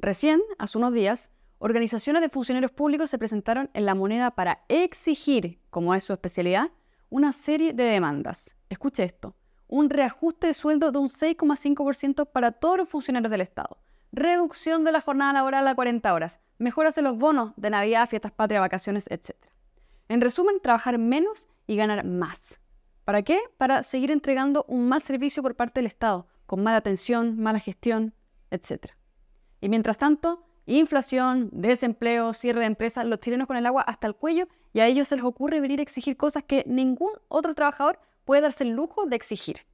Recién, hace unos días, organizaciones de funcionarios públicos se presentaron en la moneda para exigir, como es su especialidad, una serie de demandas. Escuche esto. Un reajuste de sueldo de un 6,5% para todos los funcionarios del Estado. Reducción de la jornada laboral a 40 horas. Mejoras en los bonos de Navidad, fiestas patria, vacaciones, etc. En resumen, trabajar menos y ganar más. ¿Para qué? Para seguir entregando un mal servicio por parte del Estado, con mala atención, mala gestión, etc. Y mientras tanto, inflación, desempleo, cierre de empresas, los chilenos con el agua hasta el cuello y a ellos se les ocurre venir a exigir cosas que ningún otro trabajador puede darse el lujo de exigir.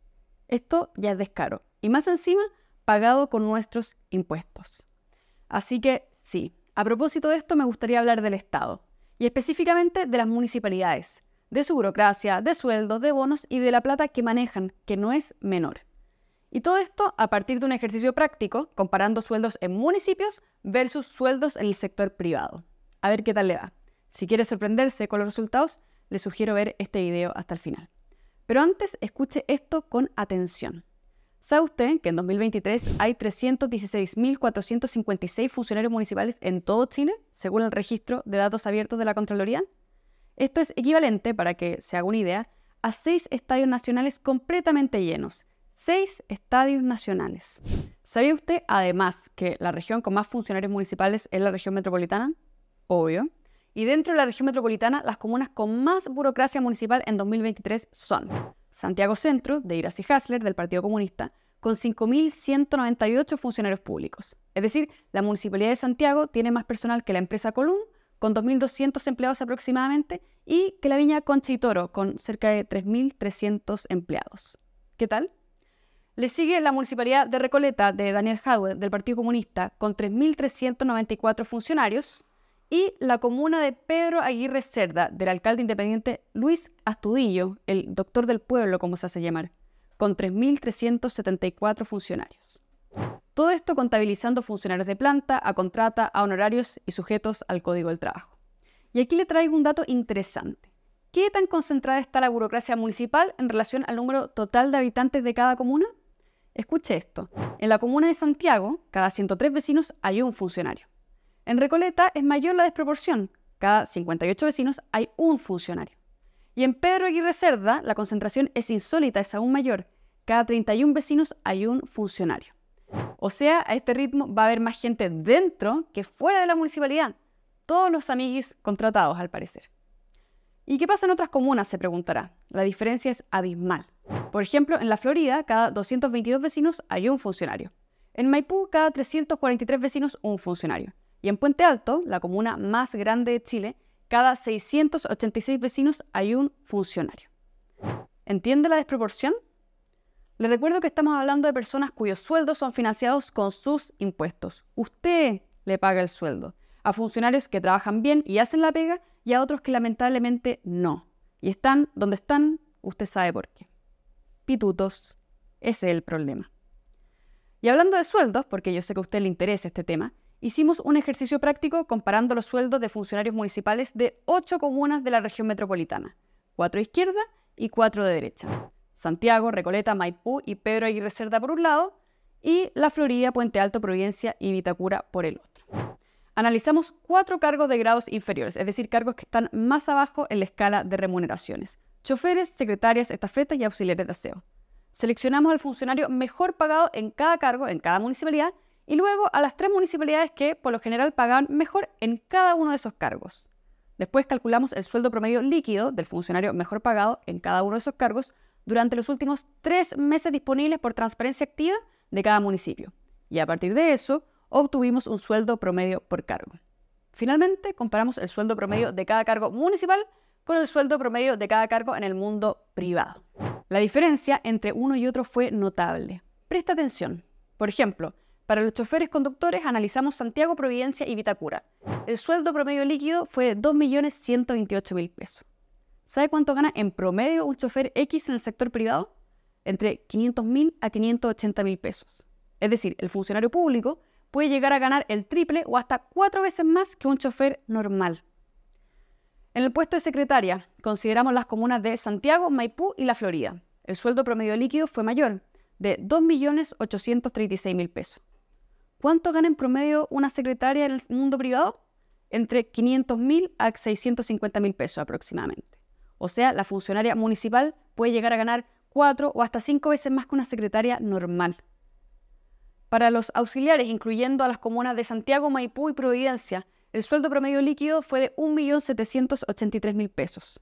Esto ya es descaro. Y más encima, pagado con nuestros impuestos. Así que sí, a propósito de esto me gustaría hablar del Estado, y específicamente de las municipalidades, de su burocracia, de sueldos, de bonos y de la plata que manejan, que no es menor. Y todo esto a partir de un ejercicio práctico, comparando sueldos en municipios versus sueldos en el sector privado. A ver qué tal le va. Si quiere sorprenderse con los resultados, le sugiero ver este video hasta el final. Pero antes, escuche esto con atención. ¿Sabe usted que en 2023 hay 316.456 funcionarios municipales en todo Chile, según el registro de datos abiertos de la Contraloría? Esto es equivalente, para que se haga una idea, a seis estadios nacionales completamente llenos, seis estadios nacionales. ¿Sabía usted además que la región con más funcionarios municipales es la región metropolitana? Obvio. Y dentro de la región metropolitana, las comunas con más burocracia municipal en 2023 son Santiago Centro, de Iras y Hasler, del Partido Comunista, con 5.198 funcionarios públicos. Es decir, la Municipalidad de Santiago tiene más personal que la empresa Colum, con 2.200 empleados aproximadamente, y que la Viña Concha y Toro, con cerca de 3.300 empleados. ¿Qué tal? Le sigue la municipalidad de Recoleta de Daniel Jadwe, del Partido Comunista, con 3.394 funcionarios, y la comuna de Pedro Aguirre Cerda, del alcalde independiente Luis Astudillo, el doctor del pueblo, como se hace llamar, con 3.374 funcionarios. Todo esto contabilizando funcionarios de planta, a contrata, a honorarios y sujetos al Código del Trabajo. Y aquí le traigo un dato interesante. ¿Qué tan concentrada está la burocracia municipal en relación al número total de habitantes de cada comuna? Escuche esto. En la comuna de Santiago, cada 103 vecinos hay un funcionario. En Recoleta es mayor la desproporción. Cada 58 vecinos hay un funcionario. Y en Pedro Aguirre Cerda, la concentración es insólita, es aún mayor. Cada 31 vecinos hay un funcionario. O sea, a este ritmo va a haber más gente dentro que fuera de la municipalidad. Todos los amiguis contratados, al parecer. ¿Y qué pasa en otras comunas? Se preguntará. La diferencia es abismal. Por ejemplo, en la Florida, cada 222 vecinos hay un funcionario. En Maipú, cada 343 vecinos un funcionario. Y en Puente Alto, la comuna más grande de Chile, cada 686 vecinos hay un funcionario. ¿Entiende la desproporción? Le recuerdo que estamos hablando de personas cuyos sueldos son financiados con sus impuestos. Usted le paga el sueldo. A funcionarios que trabajan bien y hacen la pega y a otros que lamentablemente no. Y están donde están, usted sabe por qué pitutos. Ese es el problema. Y hablando de sueldos, porque yo sé que a usted le interesa este tema, hicimos un ejercicio práctico comparando los sueldos de funcionarios municipales de ocho comunas de la región metropolitana, cuatro de izquierda y cuatro de derecha. Santiago, Recoleta, Maipú y Pedro Aguirre Cerda por un lado, y La Florida, Puente Alto, Providencia y Vitacura por el otro. Analizamos cuatro cargos de grados inferiores, es decir, cargos que están más abajo en la escala de remuneraciones choferes, secretarias, estafetas y auxiliares de aseo. Seleccionamos al funcionario mejor pagado en cada cargo, en cada municipalidad, y luego a las tres municipalidades que, por lo general, pagaban mejor en cada uno de esos cargos. Después calculamos el sueldo promedio líquido del funcionario mejor pagado en cada uno de esos cargos durante los últimos tres meses disponibles por transparencia activa de cada municipio. Y a partir de eso, obtuvimos un sueldo promedio por cargo. Finalmente, comparamos el sueldo promedio ah. de cada cargo municipal con el sueldo promedio de cada cargo en el mundo privado. La diferencia entre uno y otro fue notable. Presta atención. Por ejemplo, para los choferes conductores analizamos Santiago, Providencia y Vitacura. El sueldo promedio líquido fue de 2.128.000 pesos. ¿Sabe cuánto gana en promedio un chofer X en el sector privado? Entre 500.000 a 580.000 pesos. Es decir, el funcionario público puede llegar a ganar el triple o hasta cuatro veces más que un chofer normal. En el puesto de secretaria, consideramos las comunas de Santiago, Maipú y La Florida. El sueldo promedio líquido fue mayor, de 2.836.000 pesos. ¿Cuánto gana en promedio una secretaria en el mundo privado? Entre 500.000 a 650.000 pesos aproximadamente. O sea, la funcionaria municipal puede llegar a ganar cuatro o hasta cinco veces más que una secretaria normal. Para los auxiliares, incluyendo a las comunas de Santiago, Maipú y Providencia, el sueldo promedio líquido fue de 1.783.000 pesos.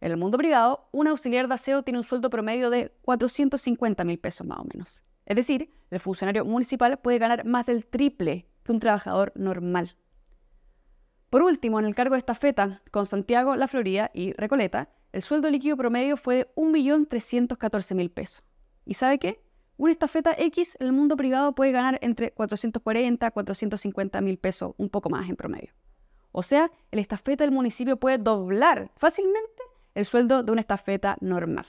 En el mundo privado, un auxiliar de aseo tiene un sueldo promedio de 450.000 pesos más o menos. Es decir, el funcionario municipal puede ganar más del triple que un trabajador normal. Por último, en el cargo de FETA con Santiago, La Florida y Recoleta, el sueldo líquido promedio fue de 1.314.000 pesos. ¿Y sabe qué? Una estafeta X en el mundo privado puede ganar entre 440 a 450 mil pesos, un poco más en promedio. O sea, el estafeta del municipio puede doblar fácilmente el sueldo de una estafeta normal.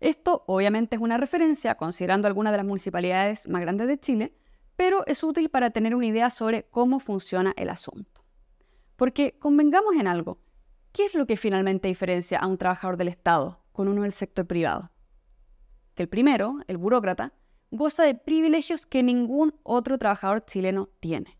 Esto obviamente es una referencia considerando algunas de las municipalidades más grandes de Chile, pero es útil para tener una idea sobre cómo funciona el asunto. Porque convengamos en algo, ¿qué es lo que finalmente diferencia a un trabajador del Estado con uno del sector privado? que el primero, el burócrata, goza de privilegios que ningún otro trabajador chileno tiene.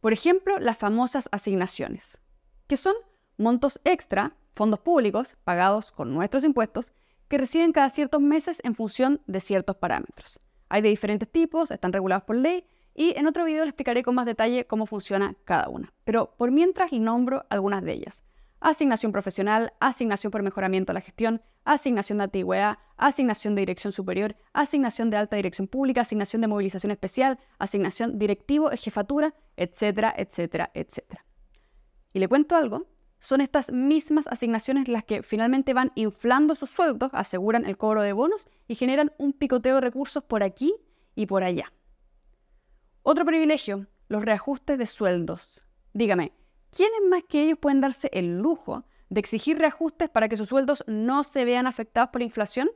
Por ejemplo, las famosas asignaciones, que son montos extra, fondos públicos, pagados con nuestros impuestos, que reciben cada ciertos meses en función de ciertos parámetros. Hay de diferentes tipos, están regulados por ley, y en otro video les explicaré con más detalle cómo funciona cada una. Pero por mientras nombro algunas de ellas asignación profesional, asignación por mejoramiento a la gestión, asignación de antigüedad, asignación de dirección superior, asignación de alta dirección pública, asignación de movilización especial, asignación directivo, jefatura, etcétera, etcétera, etcétera. Y le cuento algo, son estas mismas asignaciones las que finalmente van inflando sus sueldos, aseguran el cobro de bonos y generan un picoteo de recursos por aquí y por allá. Otro privilegio, los reajustes de sueldos. Dígame, ¿quiénes más que ellos pueden darse el lujo de exigir reajustes para que sus sueldos no se vean afectados por la inflación?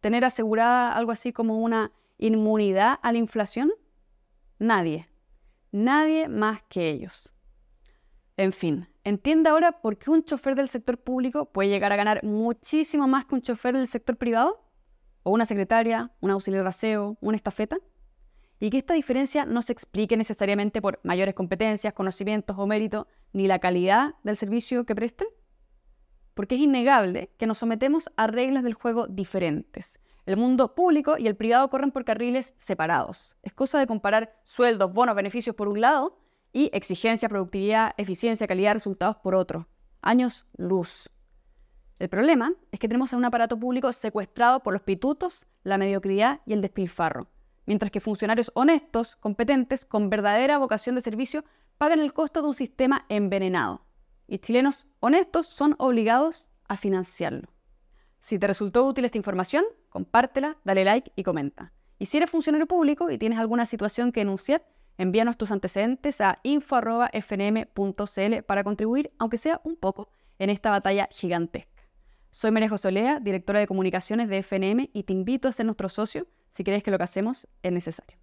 ¿Tener asegurada algo así como una inmunidad a la inflación? Nadie. Nadie más que ellos. En fin, entienda ahora por qué un chofer del sector público puede llegar a ganar muchísimo más que un chofer del sector privado, o una secretaria, un auxiliar de aseo, una estafeta y que esta diferencia no se explique necesariamente por mayores competencias, conocimientos o mérito, ni la calidad del servicio que presten? Porque es innegable que nos sometemos a reglas del juego diferentes. El mundo público y el privado corren por carriles separados. Es cosa de comparar sueldos, bonos, beneficios por un lado y exigencia, productividad, eficiencia, calidad, resultados por otro. Años luz. El problema es que tenemos a un aparato público secuestrado por los pitutos, la mediocridad y el despilfarro mientras que funcionarios honestos, competentes, con verdadera vocación de servicio, pagan el costo de un sistema envenenado. Y chilenos honestos son obligados a financiarlo. Si te resultó útil esta información, compártela, dale like y comenta. Y si eres funcionario público y tienes alguna situación que denunciar, envíanos tus antecedentes a info.fnm.cl para contribuir, aunque sea un poco, en esta batalla gigantesca. Soy María Solea, directora de comunicaciones de FNM, y te invito a ser nuestro socio si crees que lo que hacemos es necesario.